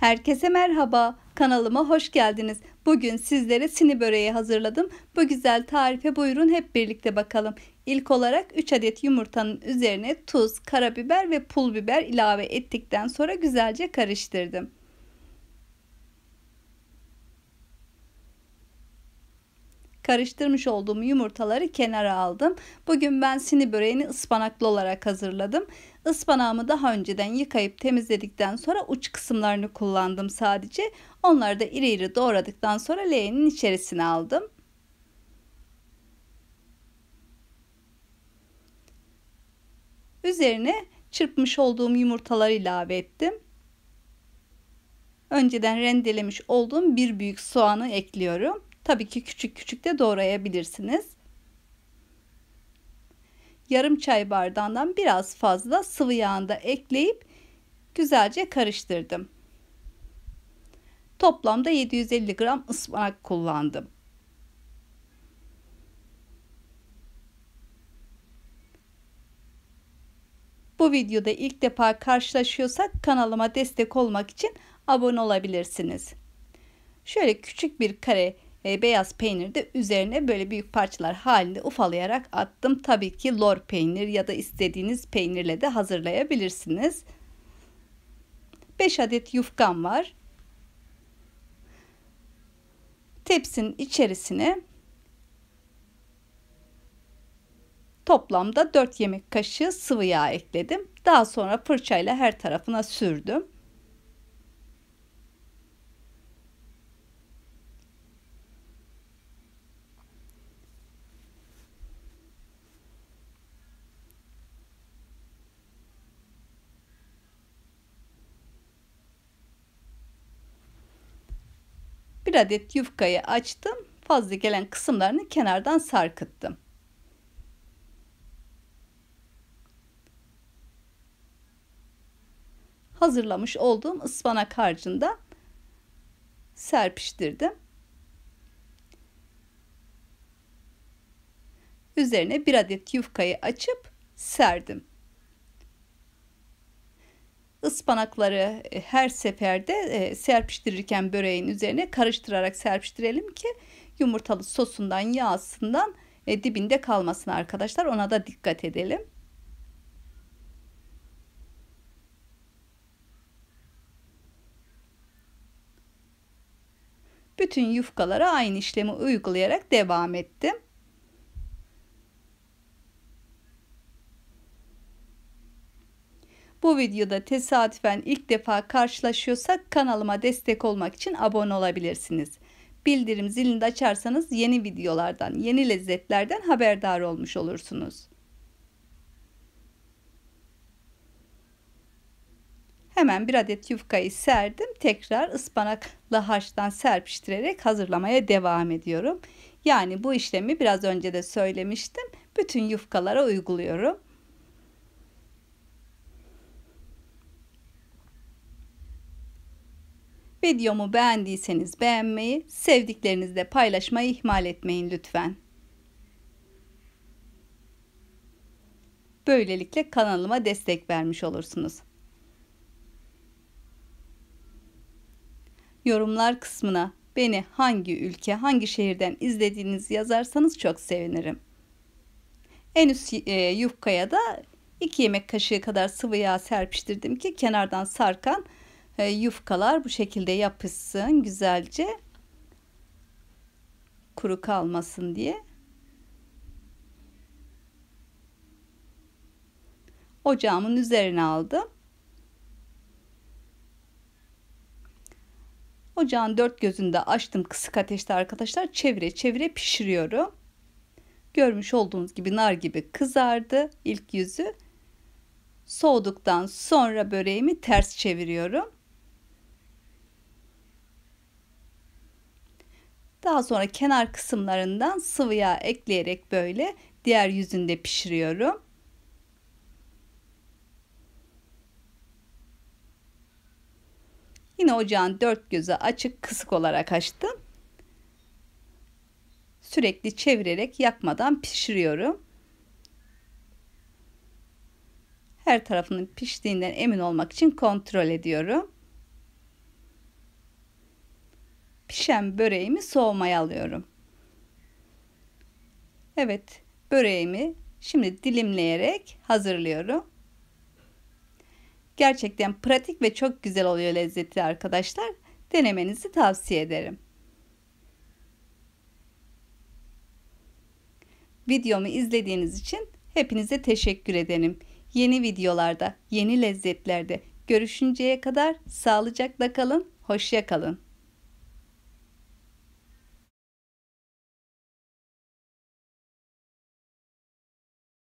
Herkese merhaba. Kanalıma hoş geldiniz. Bugün sizlere sini böreği hazırladım. Bu güzel tarife buyurun hep birlikte bakalım. İlk olarak 3 adet yumurtanın üzerine tuz, karabiber ve pul biber ilave ettikten sonra güzelce karıştırdım. Karıştırmış olduğum yumurtaları kenara aldım. Bugün ben sini böreğini ıspanaklı olarak hazırladım. Ispanağımı daha önceden yıkayıp temizledikten sonra uç kısımlarını kullandım sadece. Onları da iri iri doğradıktan sonra leğenin içerisine aldım. Üzerine çırpmış olduğum yumurtaları ilave ettim. Önceden rendelemiş olduğum bir büyük soğanı ekliyorum. Tabii ki küçük küçük de doğrayabilirsiniz. Yarım çay bardağından biraz fazla sıvı yağını da ekleyip güzelce karıştırdım. Toplamda 750 gram ıspanak kullandım. Bu videoda ilk defa karşılaşıyorsak kanalıma destek olmak için abone olabilirsiniz. Şöyle küçük bir kare e, beyaz peynir de üzerine böyle büyük parçalar halinde ufalayarak attım. Tabii ki lor peynir ya da istediğiniz peynirle de hazırlayabilirsiniz. 5 adet yufkam var. Tepsinin içerisine toplamda 4 yemek kaşığı sıvı yağ ekledim. Daha sonra fırçayla her tarafına sürdüm. Bir adet yufkayı açtım. Fazla gelen kısımlarını kenardan sarkıttım. Hazırlamış olduğum ıspanak harcında serpiştirdim. Üzerine bir adet yufkayı açıp serdim ıspanakları e, her seferde e, serpiştirirken böreğin üzerine karıştırarak serpiştirelim ki yumurtalı sosundan yağsından e, dibinde kalmasın arkadaşlar. Ona da dikkat edelim. Bütün yufkalara aynı işlemi uygulayarak devam ettim. Bu videoda tesadüfen ilk defa karşılaşıyorsak kanalıma destek olmak için abone olabilirsiniz. Bildirim zilini de açarsanız yeni videolardan, yeni lezzetlerden haberdar olmuş olursunuz. Hemen bir adet yufkayı serdim. Tekrar ıspanakla harçtan serpiştirerek hazırlamaya devam ediyorum. Yani bu işlemi biraz önce de söylemiştim. Bütün yufkalara uyguluyorum. Videomu beğendiyseniz beğenmeyi, sevdiklerinizle paylaşmayı ihmal etmeyin lütfen. Böylelikle kanalıma destek vermiş olursunuz. Yorumlar kısmına beni hangi ülke, hangi şehirden izlediğinizi yazarsanız çok sevinirim. En üst e, yufkaya da 2 yemek kaşığı kadar sıvı yağ serpiştirdim ki kenardan sarkan e, yufkalar bu şekilde yapışsın güzelce kuru kalmasın diye. Ocağımın üzerine aldım. Ocağın dört gözünde açtım kısık ateşte arkadaşlar. Çevire çevire pişiriyorum. Görmüş olduğunuz gibi nar gibi kızardı ilk yüzü. Soğuduktan sonra böreğimi ters çeviriyorum. Daha sonra kenar kısımlarından sıvı yağ ekleyerek böyle diğer yüzünde pişiriyorum. Yine ocağın dört gözü açık kısık olarak açtım. Sürekli çevirerek yakmadan pişiriyorum. Her tarafının piştiğinden emin olmak için kontrol ediyorum. pişen böreğimi soğumaya alıyorum. Evet, böreğimi şimdi dilimleyerek hazırlıyorum. Gerçekten pratik ve çok güzel oluyor lezzetli arkadaşlar. Denemenizi tavsiye ederim. Videomu izlediğiniz için hepinize teşekkür ederim. Yeni videolarda, yeni lezzetlerde görüşünceye kadar sağlıcakla kalın, hoşça kalın.